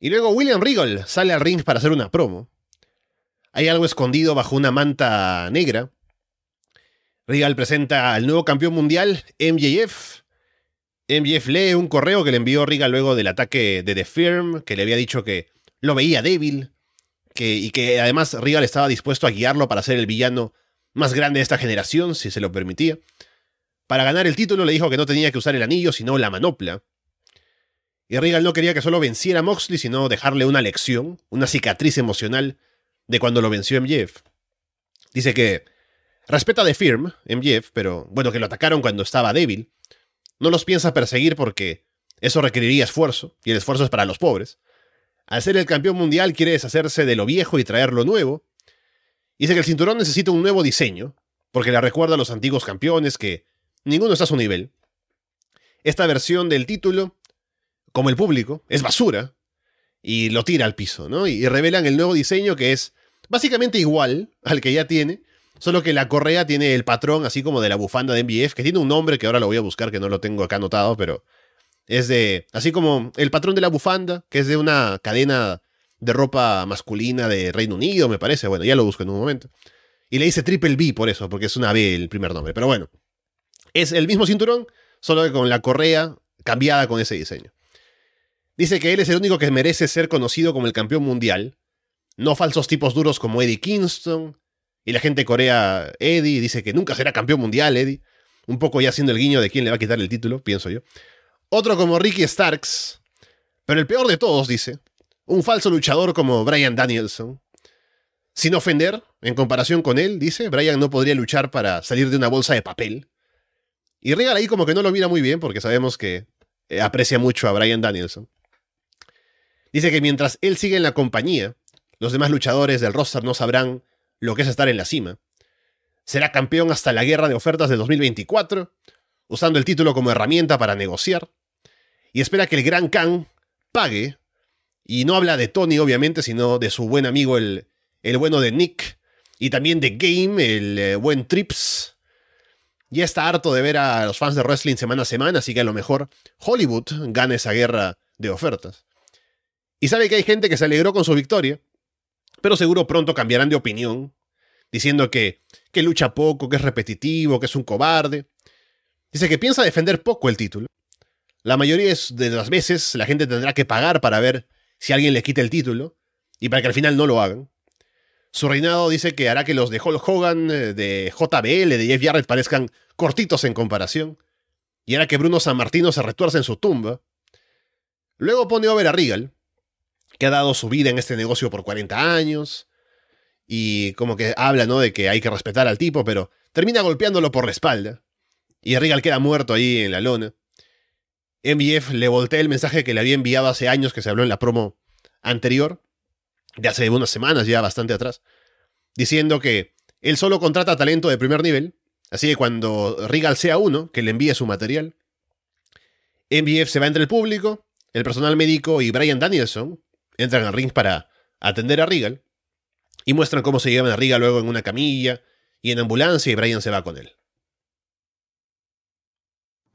Y luego William Regal sale al ring para hacer una promo. Hay algo escondido bajo una manta negra. Regal presenta al nuevo campeón mundial, MJF. MJF lee un correo que le envió Regal luego del ataque de The Firm, que le había dicho que lo veía débil, y que además Regal estaba dispuesto a guiarlo para ser el villano más grande de esta generación, si se lo permitía. Para ganar el título le dijo que no tenía que usar el anillo, sino la manopla. Y Regal no quería que solo venciera a Moxley, sino dejarle una lección, una cicatriz emocional de cuando lo venció MJF. Dice que respeta de firm Jeff, pero bueno, que lo atacaron cuando estaba débil. No los piensa perseguir porque eso requeriría esfuerzo, y el esfuerzo es para los pobres. Al ser el campeón mundial quiere deshacerse de lo viejo y traer lo nuevo. Dice que el cinturón necesita un nuevo diseño, porque le recuerda a los antiguos campeones que ninguno está a su nivel. Esta versión del título como el público, es basura y lo tira al piso, ¿no? Y, revelan el nuevo diseño que es básicamente igual al que ya tiene, Solo que la correa tiene el patrón, así como de la bufanda de MBF, que tiene un nombre que ahora lo voy a buscar, que no lo tengo acá anotado, pero es de. Así como el patrón de la bufanda, que es de una cadena de ropa masculina de Reino Unido, me parece. Bueno, ya lo busco en un momento. Y le dice Triple B por eso, porque es una B el primer nombre. Pero bueno, es el mismo cinturón, solo que con la correa cambiada con ese diseño. Dice que él es el único que merece ser conocido como el campeón mundial. No falsos tipos duros como Eddie Kingston. Y la gente corea Eddie dice que nunca será campeón mundial, Eddie. Un poco ya haciendo el guiño de quién le va a quitar el título, pienso yo. Otro como Ricky Starks. Pero el peor de todos, dice. Un falso luchador como Brian Danielson. Sin ofender, en comparación con él, dice, Brian no podría luchar para salir de una bolsa de papel. Y Regal ahí como que no lo mira muy bien porque sabemos que eh, aprecia mucho a Brian Danielson. Dice que mientras él sigue en la compañía, los demás luchadores del roster no sabrán lo que es estar en la cima. Será campeón hasta la guerra de ofertas de 2024, usando el título como herramienta para negociar. Y espera que el Gran Khan pague. Y no habla de Tony, obviamente, sino de su buen amigo, el, el bueno de Nick. Y también de Game, el eh, buen Trips. Ya está harto de ver a los fans de wrestling semana a semana, así que a lo mejor Hollywood gana esa guerra de ofertas. Y sabe que hay gente que se alegró con su victoria, pero seguro pronto cambiarán de opinión, diciendo que, que lucha poco, que es repetitivo, que es un cobarde. Dice que piensa defender poco el título. La mayoría de las veces la gente tendrá que pagar para ver si alguien le quita el título y para que al final no lo hagan. Su reinado dice que hará que los de Hulk Hogan, eh, de JBL, de Jeff Jarrett parezcan cortitos en comparación y hará que Bruno San Martino se retuerce en su tumba. Luego pone over a Regal, que ha dado su vida en este negocio por 40 años. Y como que habla, ¿no? De que hay que respetar al tipo, pero termina golpeándolo por la espalda. Y Regal queda muerto ahí en la lona. MBF le voltea el mensaje que le había enviado hace años que se habló en la promo anterior, de hace unas semanas ya bastante atrás, diciendo que él solo contrata talento de primer nivel, así que cuando Regal sea uno, que le envíe su material. MBF se va entre el público, el personal médico y Brian Danielson, entran al ring para atender a Regal y muestran cómo se llevan a Regal luego en una camilla y en ambulancia y Brian se va con él.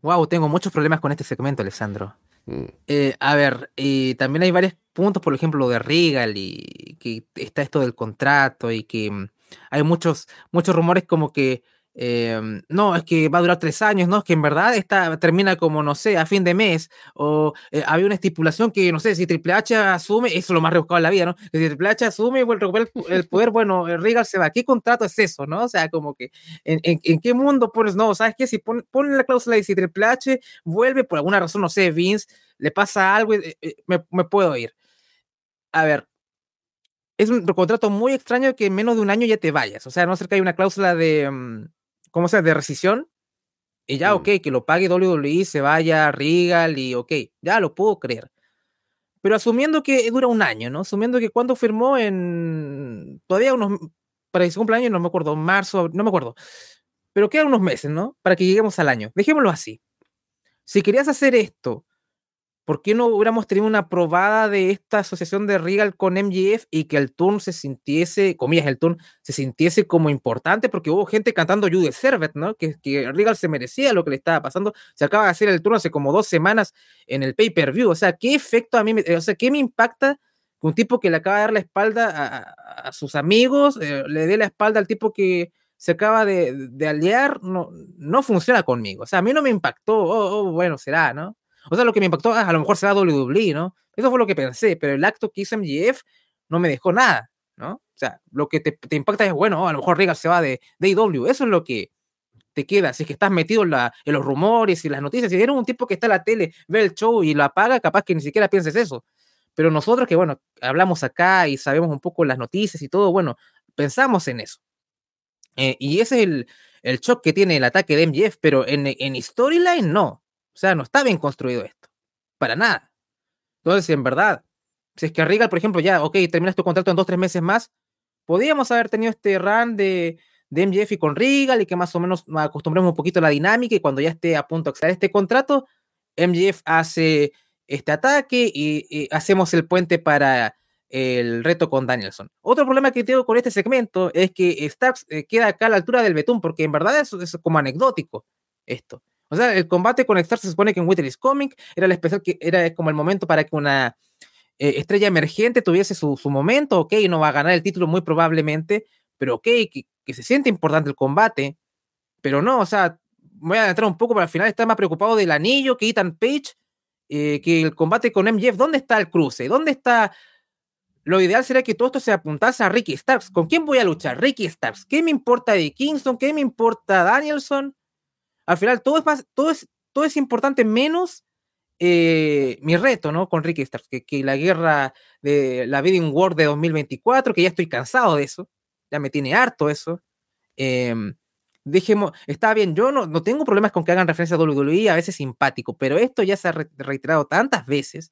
Wow, tengo muchos problemas con este segmento, Alessandro. Mm. Eh, a ver, también hay varios puntos, por ejemplo, de Regal y que está esto del contrato y que mm, hay muchos, muchos rumores como que Em, no, es que va a durar tres años, no, es que en verdad esta termina como, no sé, a fin de mes, o eh, había una estipulación que, no sé, si Triple H asume, eso es lo más rebuscado en la vida, ¿no? Si Triple H asume y vuelve a recuperar el, poder, bueno, eh, Regal se va, ¿qué contrato es eso, no? O sea, como que, ¿en, qué mundo pones, no, sabes qué, si ponen la cláusula y si Triple H vuelve, por alguna razón, no sé, Vince, le pasa algo, eh, me, puedo ir. A ver, es un contrato muy extraño que en menos de un año ya te vayas. O sea, no sé que hay una cláusula de, mm, ¿cómo sea? De rescisión. Y ya, ok, que lo pague WWE, se vaya a Regal y ok, ya lo puedo creer. Pero asumiendo que dura un año, ¿no? Asumiendo que cuando firmó en. Todavía unos. Para su cumpleaños, no me acuerdo, marzo, no me acuerdo. Pero quedan unos meses, ¿no? Para que lleguemos al año. Dejémoslo así. Si querías hacer esto ¿por qué no hubiéramos tenido una probada de esta asociación de Regal con MGF y que el turn se sintiese, comillas, el turn se sintiese como importante? Porque hubo gente cantando You Deserve ¿no? Que, que Regal se merecía lo que le estaba pasando. Se acaba de hacer el turno hace como dos semanas en el pay-per-view. O sea, ¿qué efecto a mí, me, o sea, qué me impacta? que Un tipo que le acaba de dar la espalda a, sus amigos, eh, le dé la espalda al tipo que, se acaba de, de, aliar, no, no funciona conmigo. O sea, a mí no me impactó, oh, oh bueno, será, ¿no? O sea, lo que me impactó, ah, a lo mejor será WWE, ¿no? Eso fue lo que pensé, pero el acto que hizo MGF no me dejó nada, ¿no? O sea, lo que te, impacta es, bueno, a lo mejor Regal se va de, de eso es lo que te queda, si es que estás metido en, los rumores y las noticias, si eres un tipo que está en la tele, ve el show y lo apaga, capaz que ni siquiera pienses eso. Pero nosotros que, bueno, hablamos acá y sabemos un poco las noticias y todo, bueno, pensamos en eso. Eh, y ese es el, el shock que tiene el ataque de MJF, pero en, en storyline no. O sea, no está bien construido esto. Para nada. Entonces, en verdad, si es que Regal, por ejemplo, ya, ok, terminas tu contrato en dos, tres meses más, podríamos haber tenido este run de, de MJF y con Regal y que más o menos nos acostumbremos un poquito a la dinámica y cuando ya esté a punto de acceder este contrato, MJF hace este ataque y, hacemos el puente para el reto con Danielson. Otro problema que tengo con este segmento es que Starks eh, queda acá a la altura del betún, porque en verdad eso es como anecdótico esto. O sea, el combate con Star se supone que en Winter is era el especial que era como el momento para que una eh, estrella emergente tuviese su, momento, ok, no va a ganar el título muy probablemente, pero ok, que, se siente importante el combate, pero no, o sea, voy a entrar un poco para al final, está más preocupado del anillo que Ethan Page, eh, que el combate con MJF, ¿dónde está el cruce? ¿Dónde está lo ideal sería que todo esto se apuntase a Ricky Starks. ¿Con quién voy a luchar? Ricky Starks. ¿Qué me importa de Kingston? ¿Qué me importa Danielson? al final todo es, más, todo es, todo es importante menos eh, mi reto, ¿no? Con Ricky Stark, que, que, la guerra de la Bidding War de 2024, que ya estoy cansado de eso, ya me tiene harto eso. Eh, está bien, yo no, no tengo problemas con que hagan referencia a WWE, a veces simpático, pero esto ya se ha reiterado tantas veces.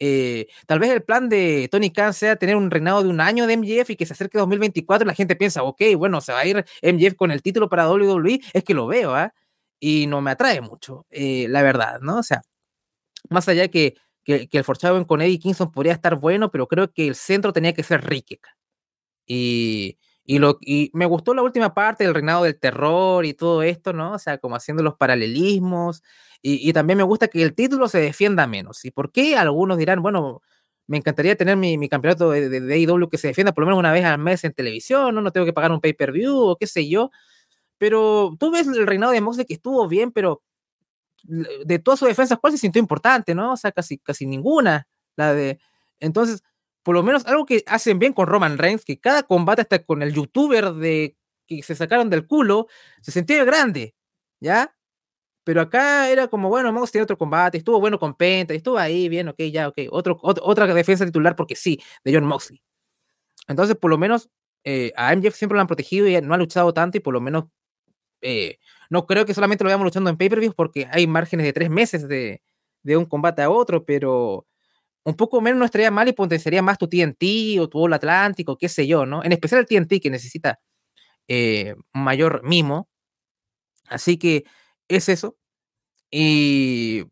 Eh, tal vez el plan de Tony Khan sea tener un reinado de un año de MJF y que se acerque 2024 y la gente piensa, ok, bueno, se va a ir MJF con el título para WWE, es que lo veo, ¿ah? ¿eh? y no me atrae mucho, eh, la verdad, ¿no? O sea, más allá que, que, el Forchado con Eddie Kingston podría estar bueno, pero creo que el centro tenía que ser rique Y, y, lo, y me gustó la última parte el reinado del terror y todo esto, ¿no? O sea, como haciendo los paralelismos. Y, y también me gusta que el título se defienda menos. ¿Y por qué? Algunos dirán, bueno, me encantaría tener mi, mi campeonato de, de, e que se defienda por lo menos una vez al mes en televisión, ¿no? No tengo que pagar un pay-per-view o qué sé yo. Pero tú ves el reinado de Moxley que estuvo bien, pero de todas sus defensas, ¿cuál se sintió importante, no? O sea, casi, casi ninguna. La de. Entonces, por lo menos algo que hacen bien con Roman Reigns, que cada combate hasta con el youtuber de que se sacaron del culo, se sentía grande, ¿ya? Pero acá era como, bueno, vamos tiene otro combate, estuvo bueno con Penta, estuvo ahí, bien, ok, ya, ok, otro, otra defensa titular porque sí, de John Moxley. Entonces, por lo menos eh, a MJF siempre lo han protegido y no ha luchado tanto y por lo menos eh, no creo que solamente lo veamos luchando en pay-per-views porque hay márgenes de tres meses de, un combate a otro, pero un poco menos no estaría mal y potenciaría más tu TNT o tu All Atlántico, qué sé yo, ¿no? En especial el TNT que necesita eh, mayor mimo. Así que es eso. Y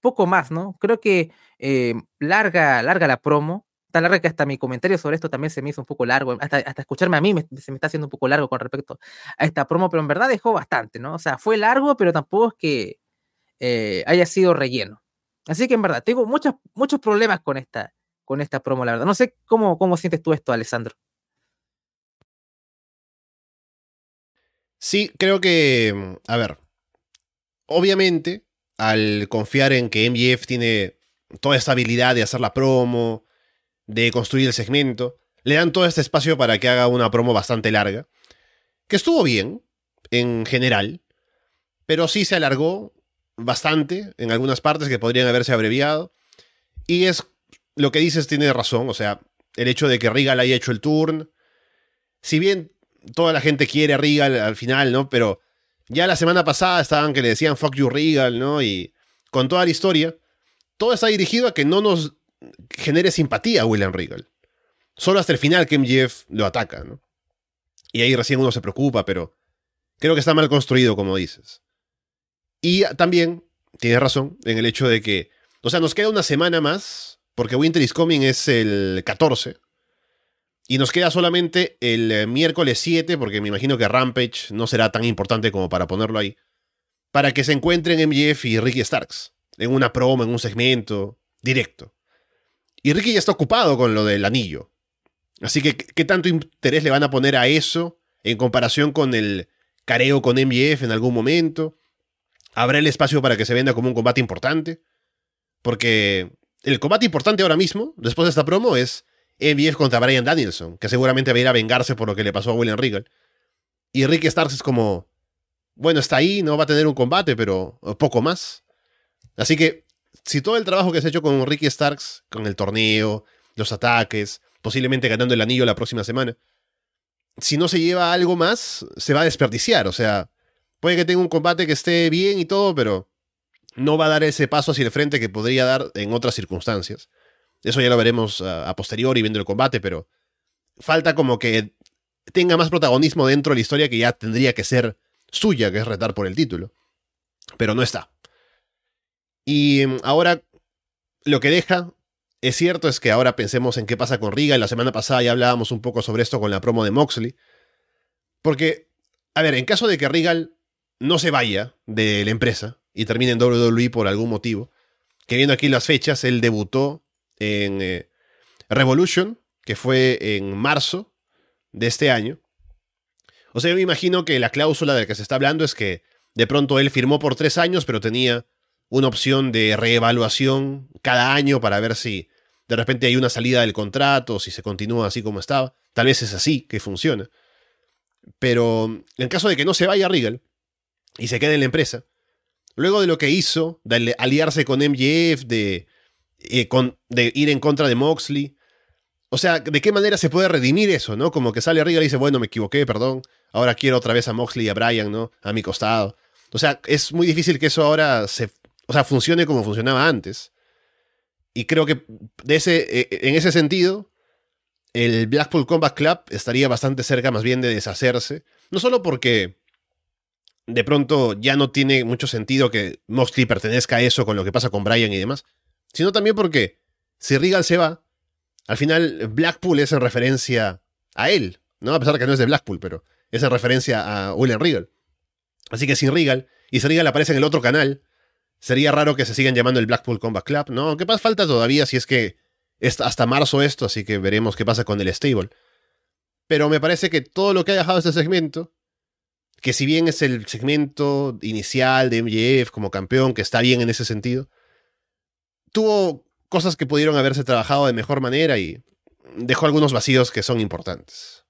poco más, ¿no? Creo que eh, larga, larga la promo tan larga que hasta mi comentario sobre esto también se me hizo un poco largo, hasta, escucharme a mí se me está haciendo un poco largo con respecto a esta promo, pero en verdad dejó bastante, ¿no? O sea, fue largo, pero tampoco es que eh, haya sido relleno. Así que en verdad, tengo muchos, muchos problemas con esta, con esta promo, la verdad. No sé cómo, cómo sientes tú esto, Alessandro. Sí, creo que, mm, a ver, obviamente, al confiar en que MGF tiene toda esa habilidad de hacer la promo, de construir el segmento. Le dan todo este espacio para que haga una promo bastante larga. Que estuvo bien, en general. Pero sí se alargó bastante en algunas partes que podrían haberse abreviado. Y es lo que dices tiene razón. O sea, el hecho de que Regal haya hecho el turn. Si bien toda la gente quiere a Regal al final, ¿no? Pero ya la semana pasada estaban que le decían fuck you Regal, ¿no? Y con toda la historia, todo está dirigido a que no nos genere simpatía a William Regal. Solo hasta el final que MJF lo ataca, Y ahí recién uno se preocupa, pero creo que está mal construido, como dices. Y también tienes razón en el hecho de que, o sea, nos queda una semana más, porque Winter is Coming es el 14, y nos queda solamente el eh, miércoles 7, porque me imagino que Rampage no será tan importante como para ponerlo ahí, para que se encuentren MJF y Ricky Starks, en una promo, en un segmento, directo. Y Ricky ya está ocupado con lo del anillo. Así que, ¿qué tanto interés le van a poner a eso en comparación con el careo con MJF en algún momento? ¿Habrá el espacio para que se venda como un combate importante? Porque el combate importante ahora mismo, después de esta promo, es MJF contra Brian Danielson, que seguramente va a ir a vengarse por lo que le pasó a William Regal. Y Ricky Starks es como, bueno, está ahí, no va a tener un combate, pero poco más. Así que si todo el trabajo que se ha hecho con Ricky Starks, con el torneo, los ataques, posiblemente ganando el anillo la próxima semana, si no se lleva algo más, se va a desperdiciar. O sea, puede que tenga un combate que esté bien y todo, pero no va a dar ese paso hacia el frente que podría dar en otras circunstancias. Eso ya lo veremos a, a posteriori viendo el combate, pero falta como que tenga más protagonismo dentro de la historia que ya tendría que ser suya, que es retar por el título. Pero no está. Y mm, ahora lo que deja es cierto es que ahora pensemos en qué pasa con Riga. La semana pasada ya hablábamos un poco sobre esto con la promo de Moxley. Porque, a ver, en caso de que Regal no se vaya de la empresa y termine en WWE por algún motivo, que viendo aquí las fechas, él debutó en eh, Revolution, que fue en marzo de este año. O sea, yo me imagino que la cláusula de la que se está hablando es que de pronto él firmó por tres años, pero tenía una opción de reevaluación cada año para ver si de repente hay una salida del contrato, si se continúa así como estaba. Tal vez es así que funciona. Pero en caso de que no se vaya a Regal y se quede en la empresa, luego de lo que hizo, de aliarse con MJF, de, eh, de ir en contra de Moxley, o sea, ¿de qué manera se puede redimir eso, no? Como que sale Regal y dice, bueno, me equivoqué, perdón, ahora quiero otra vez a Moxley y a Brian ¿no? A mi costado. O sea, es muy difícil que eso ahora se o sea, funcione como funcionaba antes. Y creo que eh, en ese sentido, el Blackpool Combat Club estaría bastante cerca más bien de deshacerse. No solo porque de pronto ya no tiene mucho sentido que Moxley pertenezca a eso con lo que pasa con Brian y demás, sino también porque si Regal se va, al final Blackpool es en referencia a él, ¿no? A pesar que no es de Blackpool, pero es en referencia a William Regal. Así que sin Regal, y si Regal aparece en el otro canal, Sería raro que se sigan llamando el Blackpool Combat Club, ¿no? Que pasa? falta todavía si es que hasta marzo esto, así que veremos qué pasa con el stable. Pero me parece que todo lo que ha dejado este segmento, que si bien es el segmento inicial de MJF como campeón, que está bien en ese sentido, tuvo cosas que pudieron haberse trabajado de mejor manera y dejó algunos vacíos que son importantes.